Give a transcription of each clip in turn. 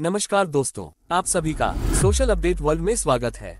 नमस्कार दोस्तों आप सभी का सोशल अपडेट वर्ल्ड में स्वागत है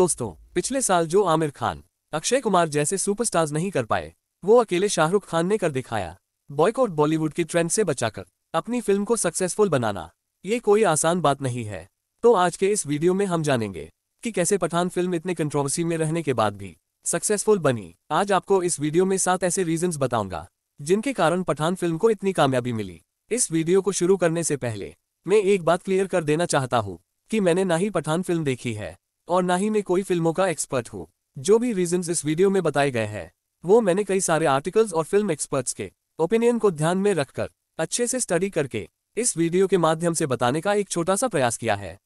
दोस्तों पिछले साल जो आमिर खान अक्षय कुमार जैसे सुपरस्टार्स नहीं कर पाए वो अकेले शाहरुख खान ने कर दिखाया बॉयकॉट बॉलीवुड की ट्रेंड से बचाकर अपनी फिल्म को सक्सेसफुल बनाना ये कोई आसान बात नहीं है तो आज के इस वीडियो में हम जानेंगे कि कैसे पठान फिल्म इतने कंट्रोवर्सी में रहने के बाद भी सक्सेसफुल बनी आज आपको इस वीडियो में सात ऐसे रीजंस बताऊंगा जिनके कारण पठान फिल्म को इतनी कामयाबी मिली इस वीडियो को शुरू करने से पहले मैं एक बात क्लियर कर देना चाहता हूँ कि मैंने ना ही पठान फिल्म देखी है और ना ही मैं कोई फिल्मों का एक्सपर्ट हूँ जो भी रीजन इस वीडियो में बताए गए हैं वो मैंने कई सारे आर्टिकल्स और फिल्म एक्सपर्ट्स के ओपिनियन को ध्यान में रखकर अच्छे से स्टडी करके इस वीडियो के माध्यम से बताने का एक छोटा सा प्रयास किया है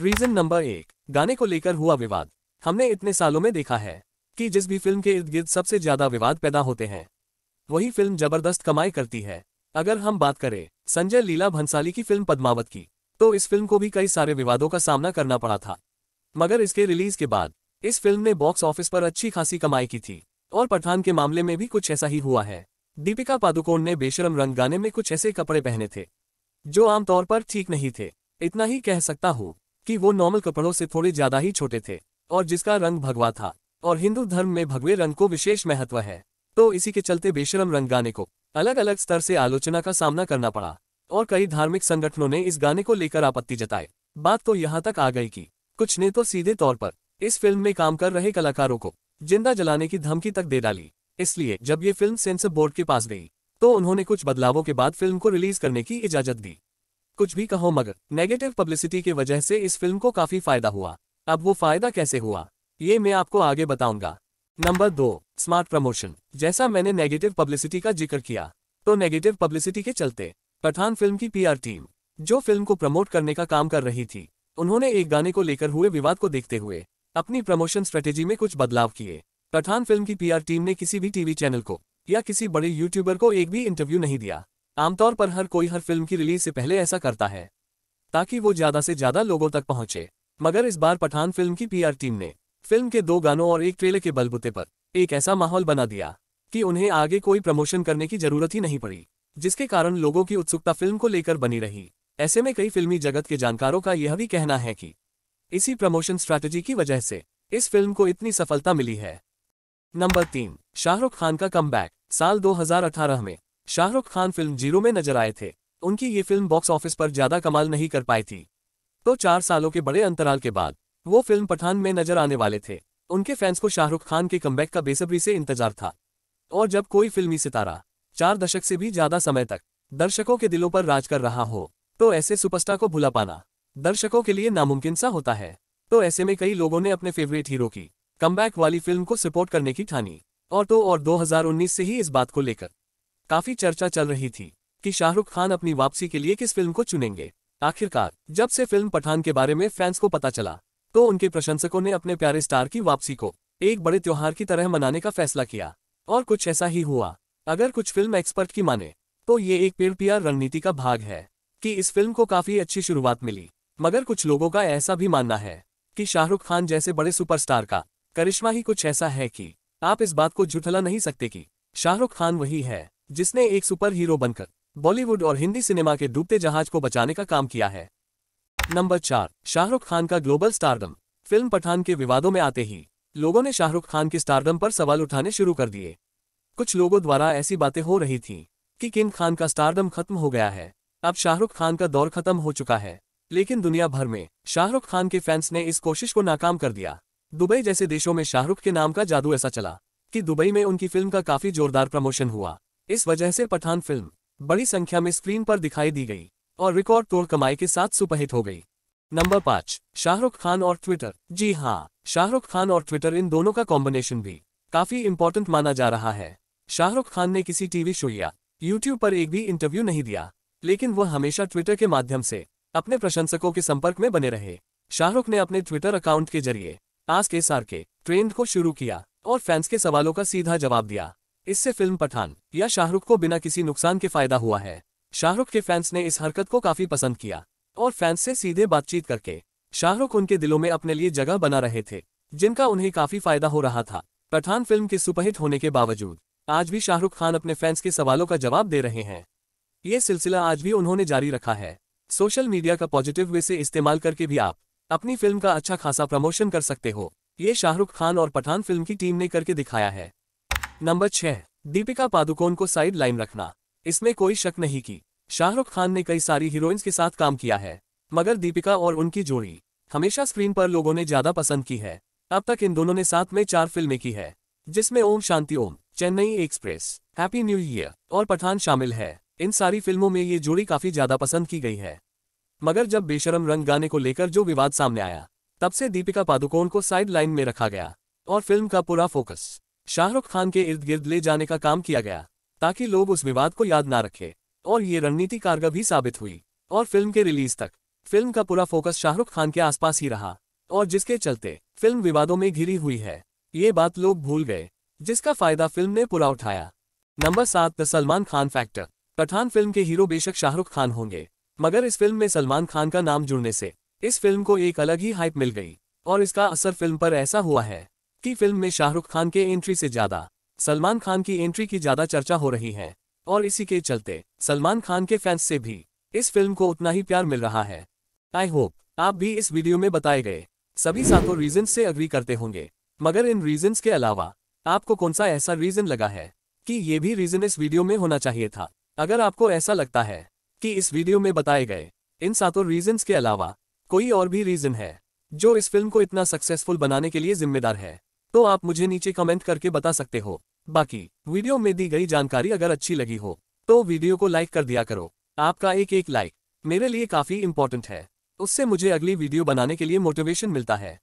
रीजन नंबर एक गाने को लेकर हुआ विवाद हमने इतने सालों में देखा है कि जिस भी फिल्म के इर्द गिर्द सबसे ज्यादा विवाद पैदा होते हैं वही फिल्म जबरदस्त कमाई करती है अगर हम बात करें संजय लीला भंसाली की फिल्म पद्मावत की तो इस फिल्म को भी कई सारे विवादों का सामना करना पड़ा था मगर इसके रिलीज के बाद इस फिल्म ने बॉक्स ऑफिस पर अच्छी खासी कमाई की थी और पठान के मामले में भी कुछ ऐसा ही हुआ है दीपिका पादुकोण ने बेशरम रंग गाने में कुछ ऐसे कपड़े पहने थे जो आमतौर पर ठीक नहीं थे इतना ही कह सकता हूँ कि वो नॉर्मल कपड़ों से थोड़े ज्यादा ही छोटे थे और जिसका रंग भगवा था और हिंदू धर्म में भगवे रंग को विशेष महत्व है तो इसी के चलते बेशरम रंग गाने को अलग अलग स्तर से आलोचना का सामना करना पड़ा और कई धार्मिक संगठनों ने इस गाने को लेकर आपत्ति जताई बात तो यहाँ तक आ गई कि कुछ ने तो सीधे तौर पर इस फिल्म में काम कर रहे कलाकारों को जिंदा जलाने की धमकी तक दे डाली इसलिए जब ये फिल्म सेंसर बोर्ड के पास गई तो उन्होंने कुछ बदलावों के बाद फिल्म को रिलीज करने की इजाजत दी कुछ भी कहो मगर नेगेटिव पब्लिसिटी की वजह से इस फिल्म को काफी फायदा हुआ अब वो फायदा कैसे हुआ ये मैं आपको आगे बताऊंगा नंबर दो स्मार्ट प्रमोशन जैसा मैंने नेगेटिव पब्लिसिटी का जिक्र किया तो नेगेटिव पब्लिसिटी के चलते पठान फिल्म की पीआर टीम जो फिल्म को प्रमोट करने का काम कर रही थी उन्होंने एक गाने को लेकर हुए विवाद को देखते हुए अपनी प्रमोशन स्ट्रेटेजी में कुछ बदलाव किए पठान फिल्म की पीआर टीम ने किसी भी टीवी चैनल को या किसी बड़े यूट्यूबर को एक भी इंटरव्यू नहीं दिया आमतौर पर हर कोई हर फिल्म की रिलीज से पहले ऐसा करता है ताकि वो ज्यादा से ज्यादा लोगों तक पहुंचे मगर इस बार पठान फिल्म की पीआर टीम ने फिल्म के दो गानों और एक ट्रेलर के बलबूते पर एक ऐसा माहौल बना दिया कि उन्हें आगे कोई प्रमोशन करने की जरूरत ही नहीं पड़ी जिसके कारण लोगों की उत्सुकता फिल्म को लेकर बनी रही ऐसे में कई फिल्मी जगत के जानकारों का यह भी कहना है कि इसी प्रमोशन स्ट्रैटेजी की वजह से इस फिल्म को इतनी सफलता मिली है नंबर तीन शाहरुख खान का कम साल 2018 में शाहरुख खान फिल्म जीरो में नजर आए थे उनकी ये फिल्म बॉक्स ऑफिस पर ज्यादा कमाल नहीं कर पाई थी तो चार सालों के बड़े अंतराल के बाद वो फिल्म पठान में नजर आने वाले थे उनके फैंस को शाहरुख खान के कमबैक का बेसब्री से इंतजार था और जब कोई फिल्मी सितारा चार दशक से भी ज्यादा समय तक दर्शकों के दिलों पर राज कर रहा हो तो ऐसे सुपरस्टार को भुला पाना दर्शकों के लिए नामुमकिन सा होता है तो ऐसे में कई लोगों ने अपने फेवरेट हीरो की कमबैक वाली फिल्म को सपोर्ट करने की ठानी और तो और 2019 से ही इस बात को लेकर काफी चर्चा चल रही थी कि शाहरुख खान अपनी वापसी के लिए किस फिल्म को चुनेंगे आखिरकार जब से फिल्म पठान के बारे में फैंस को पता चला तो उनके प्रशंसकों ने अपने प्यारे स्टार की वापसी को एक बड़े त्योहार की तरह मनाने का फैसला किया और कुछ ऐसा ही हुआ अगर कुछ फिल्म एक्सपर्ट की माने तो ये एक पेड़ पीआर रणनीति का भाग है कि इस फिल्म को काफी अच्छी शुरुआत मिली मगर कुछ लोगों का ऐसा भी मानना है कि शाहरुख खान जैसे बड़े सुपरस्टार का करिश्मा ही कुछ ऐसा है कि आप इस बात को झुठला नहीं सकते कि शाहरुख खान वही है जिसने एक सुपर हीरो बनकर बॉलीवुड और हिंदी सिनेमा के डूबते जहाज को बचाने का काम किया है नंबर चार शाहरुख खान का ग्लोबल स्टारडम फिल्म पठान के विवादों में आते ही लोगों ने शाहरुख खान के स्टारडम पर सवाल उठाने शुरू कर दिए कुछ लोगों द्वारा ऐसी बातें हो रही थीं कि किंग खान का स्टारडम खत्म हो गया है अब शाहरुख खान का दौर खत्म हो चुका है लेकिन दुनिया भर में शाहरुख खान के फैंस ने इस कोशिश को नाकाम कर दिया दुबई जैसे देशों में शाहरुख के नाम का जादू ऐसा चला कि दुबई में उनकी फिल्म का काफी जोरदार प्रमोशन हुआ इस वजह से पठान फिल्म बड़ी संख्या में स्क्रीन पर दिखाई दी गई और रिकॉर्ड तोड़ कमाई के साथ सुपहित हो गई नंबर पाँच शाहरुख खान और ट्विटर जी हाँ शाहरुख खान और ट्विटर इन दोनों का कॉम्बिनेशन भी काफी इंपॉर्टेंट माना जा रहा है शाहरुख खान ने किसी टीवी शो या यूट्यूब पर एक भी इंटरव्यू नहीं दिया लेकिन वह हमेशा ट्विटर के माध्यम से अपने प्रशंसकों के संपर्क में बने रहे शाहरुख ने अपने ट्विटर अकाउंट के जरिए आस के सार के ट्रेंड को शुरू किया और फैंस के सवालों का सीधा जवाब दिया इससे फिल्म पठान या शाहरुख को बिना किसी नुकसान के फायदा हुआ है शाहरुख के फैंस ने इस हरकत को काफी पसंद किया और फैंस से सीधे बातचीत करके शाहरुख उनके दिलों में अपने लिए जगह बना रहे थे जिनका उन्हें काफी फायदा हो रहा था पठान फिल्म के सुपरहिट होने के बावजूद आज भी शाहरुख खान अपने फैंस के सवालों का जवाब दे रहे हैं ये सिलसिला आज भी उन्होंने जारी रखा है सोशल मीडिया का पॉजिटिव वे से इस्तेमाल करके भी आप अपनी फिल्म का अच्छा खासा प्रमोशन कर सकते हो ये शाहरुख खान और पठान फिल्म की टीम ने करके दिखाया है नंबर छह दीपिका पादुकोण को साइड लाइन रखना इसमें कोई शक नहीं की शाहरुख खान ने कई सारी हीरोइंस के साथ काम किया है मगर दीपिका और उनकी जोड़ी हमेशा स्क्रीन पर लोगों ने ज्यादा पसंद की है अब तक इन दोनों ने साथ में चार फिल्में की है जिसमें Om Shanti Om Chennai express happy new year और पठान शामिल है इन सारी फिल्मों में ये जोड़ी काफी ज्यादा पसंद की गई है मगर जब बेशरम रंग गाने को लेकर जो विवाद सामने आया तब से दीपिका पादुकोण को साइड लाइन में रखा गया और फिल्म का पूरा फोकस शाहरुख खान के इर्द गिर्द ले जाने का काम किया गया ताकि लोग उस विवाद को याद ना रखें और ये रणनीति कारगर भी साबित हुई और फिल्म के रिलीज तक फिल्म का पूरा फोकस शाहरुख खान के आसपास ही रहा और जिसके चलते फिल्म विवादों में घिरी हुई है ये बात लोग भूल गए जिसका फायदा फिल्म ने पूरा उठाया नंबर सात the Salman Khan factor Pathaan film के हीरो बेशक शाहरुख खान होंगे मगर इस फिल्म में सलमान खान का नाम जुड़ने से इस फिल्म को एक अलग ही हाइप मिल गई और इसका असर फिल्म पर ऐसा हुआ है कि फिल्म में शाहरुख खान के एंट्री से ज्यादा सलमान खान की एंट्री की ज्यादा चर्चा हो रही है और इसी के चलते सलमान खान के फैंस से भी इस फिल्म को उतना ही प्यार मिल रहा है आई होप आप भी इस वीडियो में बताए गए सभी सातों रीजन से अग्री करते होंगे मगर इन रीजन्स के अलावा आपको कौन सा ऐसा रीजन लगा है कि ये भी रीजन इस वीडियो में होना चाहिए था अगर आपको ऐसा लगता है कि इस वीडियो में बताए गए इन सातों रीजन्स के अलावा कोई और भी रीजन है जो इस फिल्म को इतना सक्सेसफुल बनाने के लिए जिम्मेदार है तो आप मुझे नीचे कमेंट करके बता सकते हो बाकी वीडियो में दी गई जानकारी अगर अच्छी लगी हो तो वीडियो को लाइक कर दिया करो आपका एक एक लाइक मेरे लिए काफी इंपॉर्टेंट है उससे मुझे अगली वीडियो बनाने के लिए मोटिवेशन मिलता है